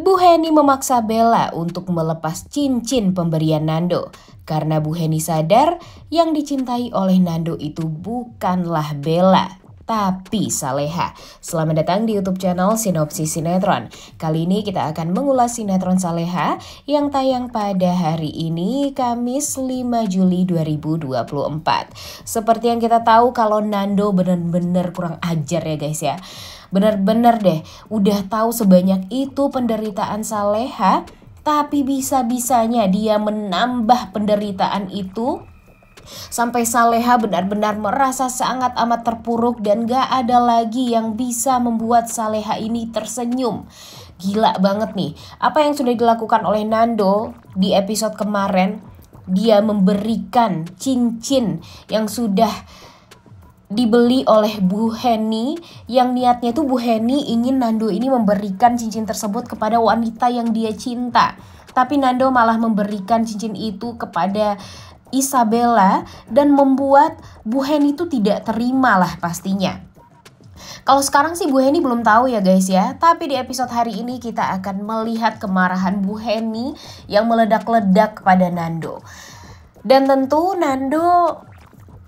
Bu Heni memaksa Bella untuk melepas cincin pemberian Nando karena Bu Heni sadar yang dicintai oleh Nando itu bukanlah Bella, tapi Saleha. Selamat datang di YouTube channel Sinopsis Sinetron. Kali ini kita akan mengulas sinetron Saleha yang tayang pada hari ini Kamis 5 Juli 2024. Seperti yang kita tahu kalau Nando benar-benar kurang ajar ya guys ya. Bener-bener deh, udah tahu sebanyak itu penderitaan Saleha, tapi bisa-bisanya dia menambah penderitaan itu Sampai Saleha benar-benar merasa sangat amat terpuruk dan gak ada lagi yang bisa membuat Saleha ini tersenyum. Gila banget nih, apa yang sudah dilakukan oleh Nando di episode kemarin, dia memberikan cincin yang sudah dibeli oleh Bu Heni yang niatnya tuh Bu Heni ingin Nando ini memberikan cincin tersebut kepada wanita yang dia cinta. Tapi Nando malah memberikan cincin itu kepada Isabella dan membuat Bu Heni itu tidak terima lah pastinya. Kalau sekarang sih Bu Heni belum tahu ya guys ya, tapi di episode hari ini kita akan melihat kemarahan Bu Heni yang meledak-ledak pada Nando. Dan tentu Nando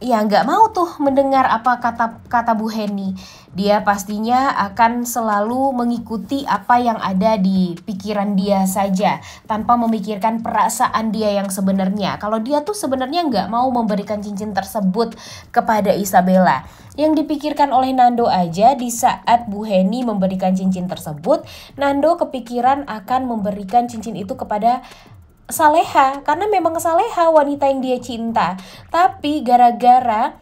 ya nggak mau tuh mendengar apa kata kata Bu Heni. Dia pastinya akan selalu mengikuti apa yang ada di pikiran dia saja tanpa memikirkan perasaan dia yang sebenarnya. Kalau dia tuh sebenarnya nggak mau memberikan cincin tersebut kepada Isabella. Yang dipikirkan oleh Nando aja di saat Bu Heni memberikan cincin tersebut, Nando kepikiran akan memberikan cincin itu kepada saleha karena memang saleha wanita yang dia cinta tapi gara-gara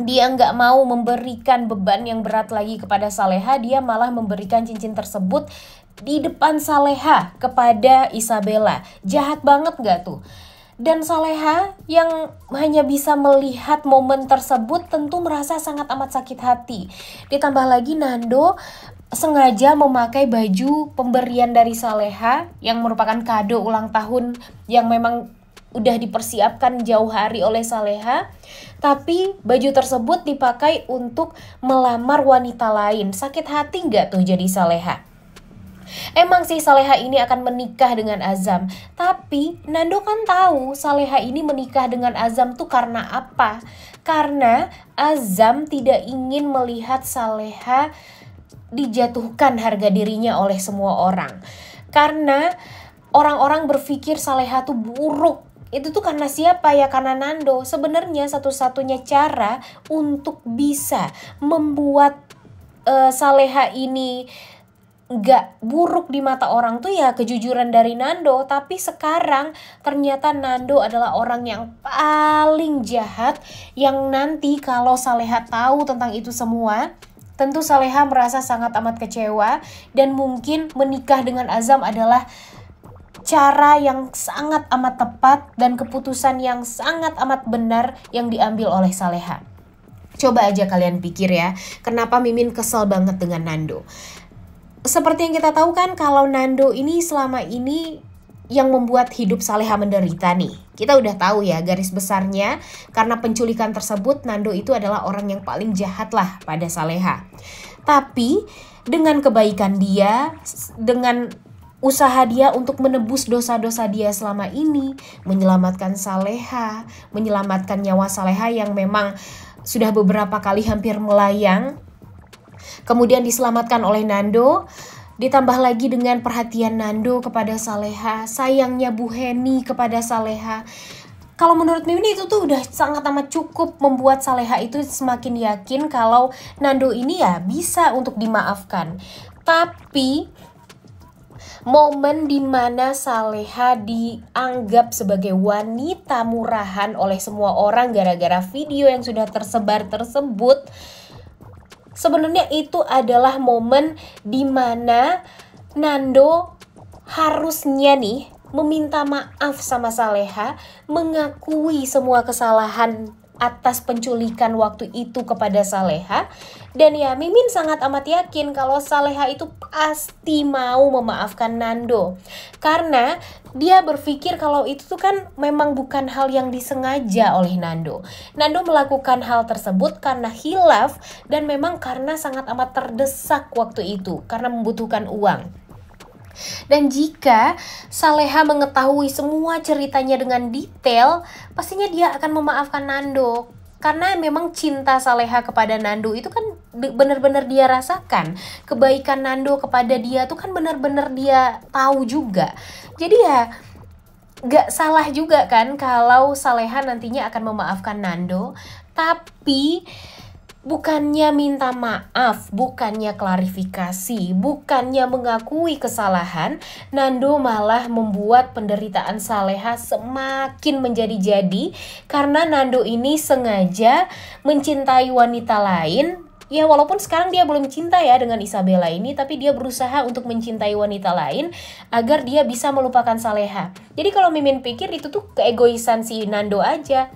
dia nggak mau memberikan beban yang berat lagi kepada Saleha, dia malah memberikan cincin tersebut di depan Saleha kepada Isabella. Jahat banget nggak tuh? Dan Saleha yang hanya bisa melihat momen tersebut tentu merasa sangat amat sakit hati. Ditambah lagi Nando sengaja memakai baju pemberian dari Saleha yang merupakan kado ulang tahun yang memang udah dipersiapkan jauh hari oleh Saleha, tapi baju tersebut dipakai untuk melamar wanita lain. Sakit hati nggak tuh jadi Saleha? Emang sih Saleha ini akan menikah dengan Azam, tapi Nando kan tahu Saleha ini menikah dengan Azam tuh karena apa? Karena Azam tidak ingin melihat Saleha dijatuhkan harga dirinya oleh semua orang. Karena orang-orang berpikir Saleha tuh buruk. Itu tuh karena siapa ya? Karena Nando. Sebenarnya satu-satunya cara untuk bisa membuat uh, Saleha ini gak buruk di mata orang tuh ya kejujuran dari Nando tapi sekarang ternyata Nando adalah orang yang paling jahat yang nanti kalau Saleha tahu tentang itu semua Tentu Saleha merasa sangat amat kecewa dan mungkin menikah dengan Azam adalah cara yang sangat amat tepat dan keputusan yang sangat amat benar yang diambil oleh Saleha. Coba aja kalian pikir ya, kenapa Mimin kesel banget dengan Nando. Seperti yang kita tahu kan kalau Nando ini selama ini yang membuat hidup Saleha menderita nih. Kita udah tahu ya garis besarnya karena penculikan tersebut Nando itu adalah orang yang paling jahat lah pada Saleha. Tapi dengan kebaikan dia, dengan usaha dia untuk menebus dosa-dosa dia selama ini, menyelamatkan Saleha, menyelamatkan nyawa Saleha yang memang sudah beberapa kali hampir melayang. Kemudian diselamatkan oleh Nando, Ditambah lagi dengan perhatian Nando kepada Saleha, sayangnya Bu Heni kepada Saleha. Kalau menurut Mimin itu tuh udah sangat amat cukup membuat Saleha itu semakin yakin kalau Nando ini ya bisa untuk dimaafkan. Tapi momen dimana Saleha dianggap sebagai wanita murahan oleh semua orang gara-gara video yang sudah tersebar tersebut sebenarnya itu adalah momen di mana Nando harusnya nih meminta maaf sama Saleha, mengakui semua kesalahan atas penculikan waktu itu kepada Saleha dan ya Mimin sangat amat yakin kalau Saleha itu pasti mau memaafkan Nando karena dia berpikir kalau itu tuh kan memang bukan hal yang disengaja oleh Nando. Nando melakukan hal tersebut karena hilaf dan memang karena sangat amat terdesak waktu itu karena membutuhkan uang. Dan jika Saleha mengetahui semua ceritanya dengan detail, pastinya dia akan memaafkan Nando. Karena memang cinta Saleha kepada Nando itu kan benar-benar dia rasakan. Kebaikan Nando kepada dia itu kan benar-benar dia tahu juga. Jadi ya gak salah juga kan kalau Saleha nantinya akan memaafkan Nando. Tapi bukannya minta maaf, bukannya klarifikasi, bukannya mengakui kesalahan, Nando malah membuat penderitaan Saleha semakin menjadi-jadi karena Nando ini sengaja mencintai wanita lain ya walaupun sekarang dia belum cinta ya dengan Isabella ini tapi dia berusaha untuk mencintai wanita lain agar dia bisa melupakan Saleha. Jadi kalau Mimin pikir itu tuh keegoisan si Nando aja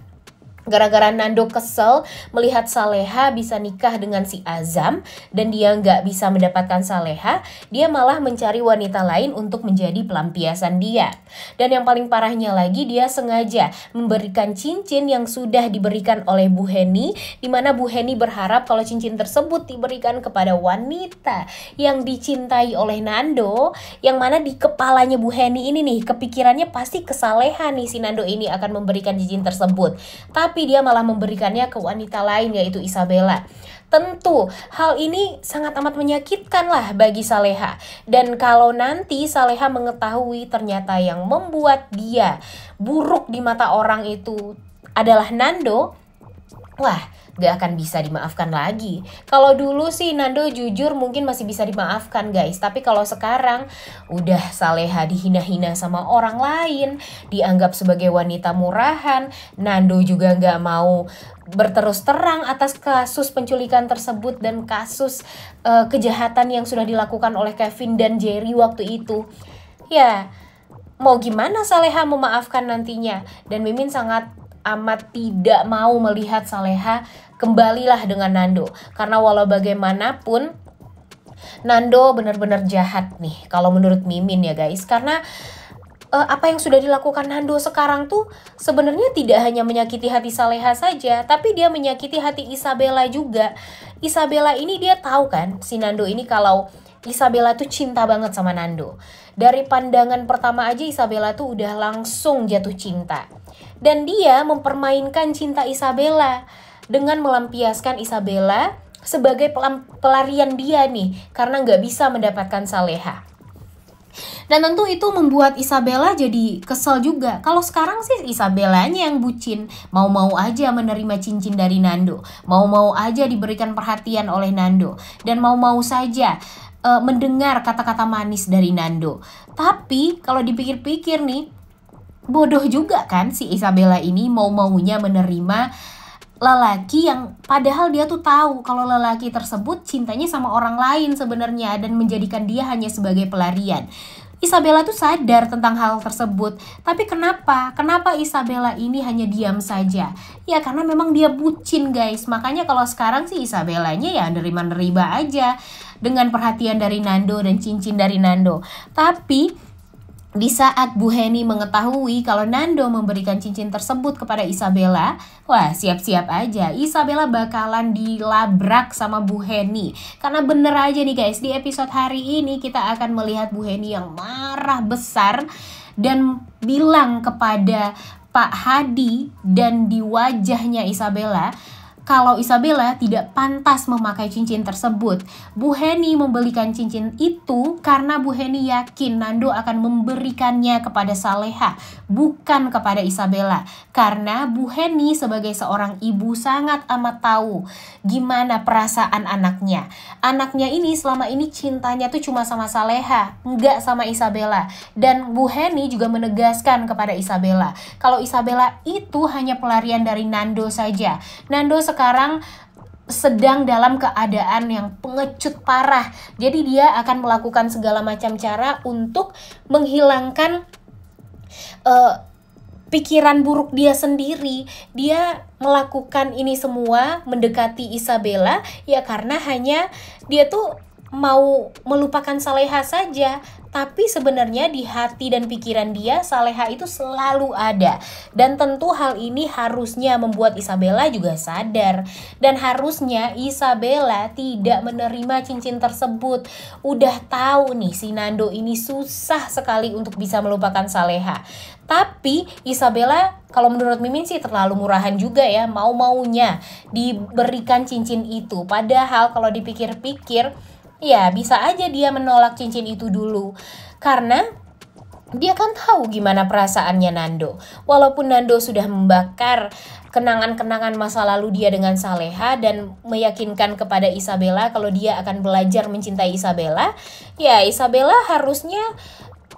gara-gara Nando kesel melihat Saleha bisa nikah dengan si Azam dan dia nggak bisa mendapatkan Saleha, dia malah mencari wanita lain untuk menjadi pelampiasan dia. Dan yang paling parahnya lagi dia sengaja memberikan cincin yang sudah diberikan oleh Bu Heni, di mana Bu Heni berharap kalau cincin tersebut diberikan kepada wanita yang dicintai oleh Nando, yang mana di kepalanya Bu Heni ini nih kepikirannya pasti ke kesalehan nih si Nando ini akan memberikan cincin tersebut. Tapi tapi dia malah memberikannya ke wanita lain yaitu Isabella. Tentu hal ini sangat amat menyakitkan lah bagi Saleha. Dan kalau nanti Saleha mengetahui ternyata yang membuat dia buruk di mata orang itu adalah Nando, wah gak akan bisa dimaafkan lagi. Kalau dulu sih Nando jujur mungkin masih bisa dimaafkan guys, tapi kalau sekarang udah Saleha dihina-hina sama orang lain, dianggap sebagai wanita murahan, Nando juga gak mau berterus terang atas kasus penculikan tersebut dan kasus uh, kejahatan yang sudah dilakukan oleh Kevin dan Jerry waktu itu. Ya, mau gimana Saleha memaafkan nantinya? Dan Mimin sangat amat tidak mau melihat Saleha kembalilah dengan Nando karena walau bagaimanapun Nando benar-benar jahat nih kalau menurut Mimin ya guys karena uh, apa yang sudah dilakukan Nando sekarang tuh sebenarnya tidak hanya menyakiti hati Saleha saja, tapi dia menyakiti hati Isabella juga. Isabella ini dia tahu kan, si Nando ini kalau Isabella tuh cinta banget sama Nando. Dari pandangan pertama aja Isabella tuh udah langsung jatuh cinta. Dan dia mempermainkan cinta Isabella dengan melampiaskan Isabella sebagai pelarian dia nih karena nggak bisa mendapatkan Saleha. Dan tentu itu membuat Isabella jadi kesel juga. Kalau sekarang sih Isabellanya yang bucin, mau-mau aja menerima cincin dari Nando, mau-mau aja diberikan perhatian oleh Nando, dan mau-mau saja uh, mendengar kata-kata manis dari Nando. Tapi kalau dipikir-pikir nih, bodoh juga kan si Isabella ini mau-maunya menerima lelaki yang padahal dia tuh tahu kalau lelaki tersebut cintanya sama orang lain sebenarnya dan menjadikan dia hanya sebagai pelarian. Isabella tuh sadar tentang hal tersebut. Tapi kenapa? Kenapa Isabella ini hanya diam saja? Ya karena memang dia bucin guys. Makanya kalau sekarang sih Isabellanya ya nerima-nerima aja. Dengan perhatian dari Nando dan cincin dari Nando. Tapi di saat Bu Heni mengetahui kalau Nando memberikan cincin tersebut kepada Isabella, wah siap-siap aja Isabella bakalan dilabrak sama Bu Heni. Karena bener aja nih guys, di episode hari ini kita akan melihat Bu Heni yang marah besar dan bilang kepada Pak Hadi dan di wajahnya Isabella kalau Isabella tidak pantas memakai cincin tersebut. Bu Heni membelikan cincin itu karena Bu Heni yakin Nando akan memberikannya kepada Saleha, bukan kepada Isabella. Karena Bu Heni sebagai seorang ibu sangat amat tahu gimana perasaan anaknya. Anaknya ini selama ini cintanya tuh cuma sama Saleha, nggak sama Isabella. Dan Bu Heni juga menegaskan kepada Isabella, kalau Isabella itu hanya pelarian dari Nando saja. Nando sekarang sekarang sedang dalam keadaan yang pengecut parah. Jadi dia akan melakukan segala macam cara untuk menghilangkan uh, pikiran buruk dia sendiri. Dia melakukan ini semua mendekati Isabella ya karena hanya dia tuh mau melupakan Saleha saja, tapi sebenarnya di hati dan pikiran dia Saleha itu selalu ada. Dan tentu hal ini harusnya membuat Isabella juga sadar dan harusnya Isabella tidak menerima cincin tersebut. Udah tahu nih si Nando ini susah sekali untuk bisa melupakan Saleha. Tapi Isabella kalau menurut Mimin sih terlalu murahan juga ya, mau-maunya diberikan cincin itu. Padahal kalau dipikir-pikir ya bisa aja dia menolak cincin itu dulu. Karena dia kan tahu gimana perasaannya Nando. Walaupun Nando sudah membakar kenangan-kenangan masa lalu dia dengan Saleha dan meyakinkan kepada Isabella kalau dia akan belajar mencintai Isabella, ya Isabella harusnya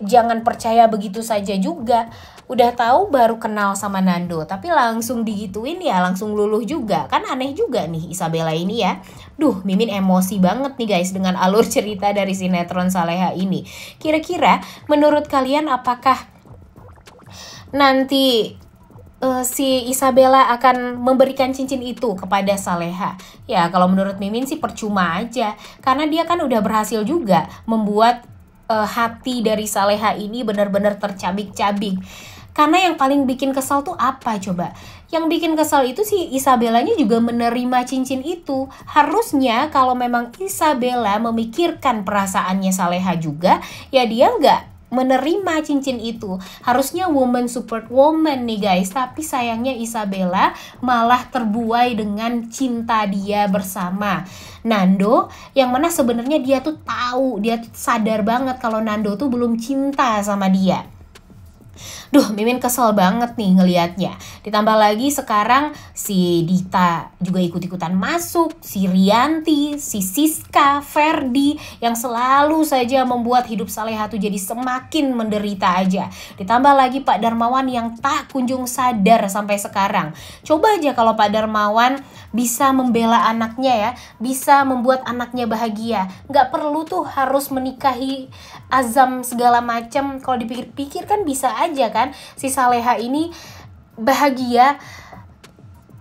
jangan percaya begitu saja juga udah tahu baru kenal sama Nando tapi langsung digituin ya langsung luluh juga kan aneh juga nih Isabella ini ya duh Mimin emosi banget nih guys dengan alur cerita dari sinetron Saleha ini kira-kira menurut kalian apakah nanti uh, si Isabella akan memberikan cincin itu kepada Saleha. Ya, kalau menurut Mimin sih percuma aja karena dia kan udah berhasil juga membuat eh, hati dari Saleha ini benar-benar tercabik-cabik. Karena yang paling bikin kesal tuh apa coba? Yang bikin kesal itu si Isabellanya juga menerima cincin itu. Harusnya kalau memang Isabella memikirkan perasaannya Saleha juga, ya dia nggak menerima cincin itu. Harusnya woman support woman nih guys, tapi sayangnya Isabella malah terbuai dengan cinta dia bersama Nando yang mana sebenarnya dia tuh tahu, dia tuh sadar banget kalau Nando tuh belum cinta sama dia. Duh, Mimin kesel banget nih ngelihatnya. Ditambah lagi sekarang si Dita juga ikut-ikutan masuk, si Rianti, si Siska, Ferdi yang selalu saja membuat hidup Saleha tuh jadi semakin menderita aja. Ditambah lagi Pak Darmawan yang tak kunjung sadar sampai sekarang. Coba aja kalau Pak Darmawan bisa membela anaknya ya, bisa membuat anaknya bahagia. Nggak perlu tuh harus menikahi azam segala macam. Kalau dipikir-pikir kan bisa aja aja kan si Saleha ini bahagia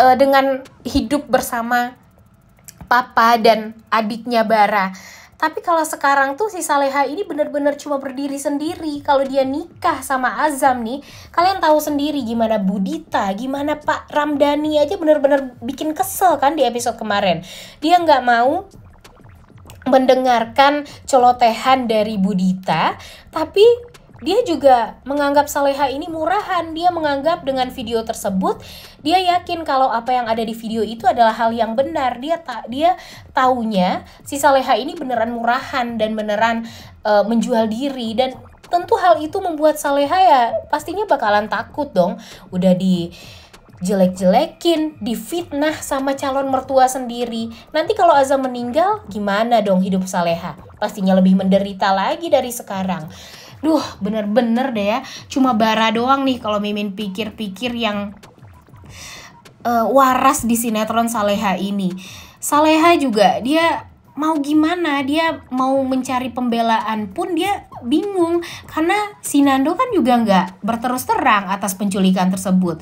uh, dengan hidup bersama papa dan adiknya Bara. Tapi kalau sekarang tuh si Saleha ini benar-benar cuma berdiri sendiri. Kalau dia nikah sama Azam nih, kalian tahu sendiri gimana Budita, gimana Pak Ramdhani aja benar-benar bikin kesel kan di episode kemarin. Dia nggak mau mendengarkan celotehan dari Budita, tapi dia juga menganggap Saleha ini murahan. Dia menganggap dengan video tersebut dia yakin kalau apa yang ada di video itu adalah hal yang benar. Dia tak dia taunya si Saleha ini beneran murahan dan beneran uh, menjual diri dan tentu hal itu membuat Saleha ya pastinya bakalan takut dong. Udah di jelek-jelekin, difitnah sama calon mertua sendiri. Nanti kalau Azam meninggal, gimana dong hidup Saleha? Pastinya lebih menderita lagi dari sekarang duh bener-bener deh ya cuma bara doang nih kalau mimin pikir-pikir yang uh, waras di sinetron Saleha ini Saleha juga dia mau gimana dia mau mencari pembelaan pun dia bingung karena si Nando kan juga nggak berterus terang atas penculikan tersebut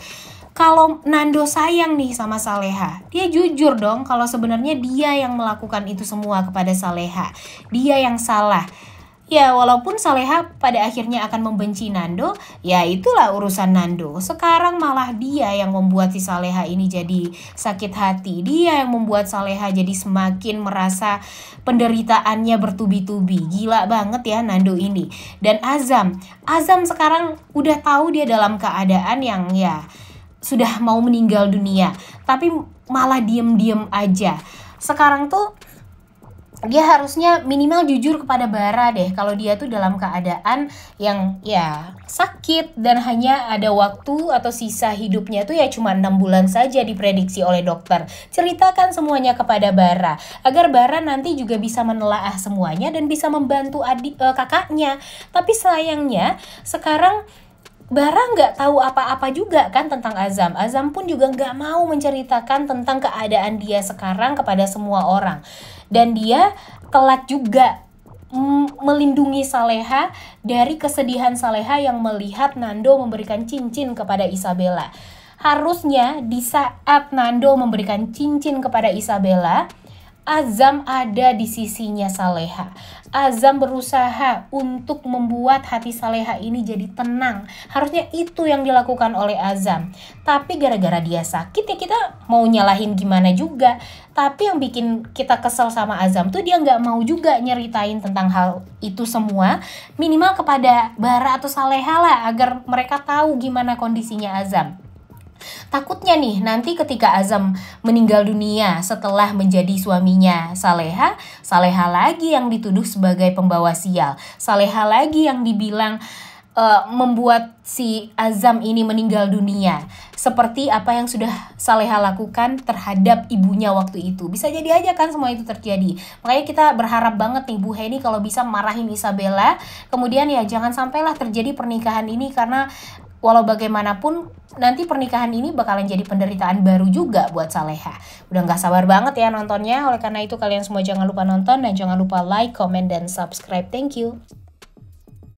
kalau Nando sayang nih sama Saleha dia jujur dong kalau sebenarnya dia yang melakukan itu semua kepada Saleha dia yang salah Ya, walaupun Saleha pada akhirnya akan membenci Nando, ya itulah urusan Nando. Sekarang malah dia yang membuat si Saleha ini jadi sakit hati. Dia yang membuat Saleha jadi semakin merasa penderitaannya bertubi-tubi. Gila banget ya Nando ini. Dan Azam, Azam sekarang udah tahu dia dalam keadaan yang ya sudah mau meninggal dunia, tapi malah diem-diem aja. Sekarang tuh dia harusnya minimal jujur kepada Bara deh kalau dia tuh dalam keadaan yang ya sakit dan hanya ada waktu atau sisa hidupnya tuh ya cuma enam bulan saja diprediksi oleh dokter. Ceritakan semuanya kepada Bara agar Bara nanti juga bisa menelaah semuanya dan bisa membantu adik eh, kakaknya. Tapi sayangnya sekarang Bara nggak tahu apa-apa juga kan tentang Azam. Azam pun juga nggak mau menceritakan tentang keadaan dia sekarang kepada semua orang. Dan dia telat juga melindungi Saleha dari kesedihan Saleha yang melihat Nando memberikan cincin kepada Isabella. Harusnya di saat Nando memberikan cincin kepada Isabella, Azam ada di sisinya Saleha. Azam berusaha untuk membuat hati Saleha ini jadi tenang. Harusnya itu yang dilakukan oleh Azam. Tapi gara-gara dia sakit ya kita mau nyalahin gimana juga. Tapi yang bikin kita kesel sama Azam tuh dia nggak mau juga nyeritain tentang hal itu semua. Minimal kepada Bara atau Saleha lah agar mereka tahu gimana kondisinya Azam. Takutnya nih nanti ketika Azam meninggal dunia setelah menjadi suaminya Saleha, Saleha lagi yang dituduh sebagai pembawa sial. Saleha lagi yang dibilang uh, membuat si Azam ini meninggal dunia. Seperti apa yang sudah Saleha lakukan terhadap ibunya waktu itu. Bisa jadi aja kan semua itu terjadi. Makanya kita berharap banget nih Bu Heni kalau bisa marahin Isabella. Kemudian ya jangan sampailah terjadi pernikahan ini karena walau bagaimanapun nanti pernikahan ini bakalan jadi penderitaan baru juga buat Saleha. Udah gak sabar banget ya nontonnya. Oleh karena itu kalian semua jangan lupa nonton dan jangan lupa like, comment, dan subscribe. Thank you.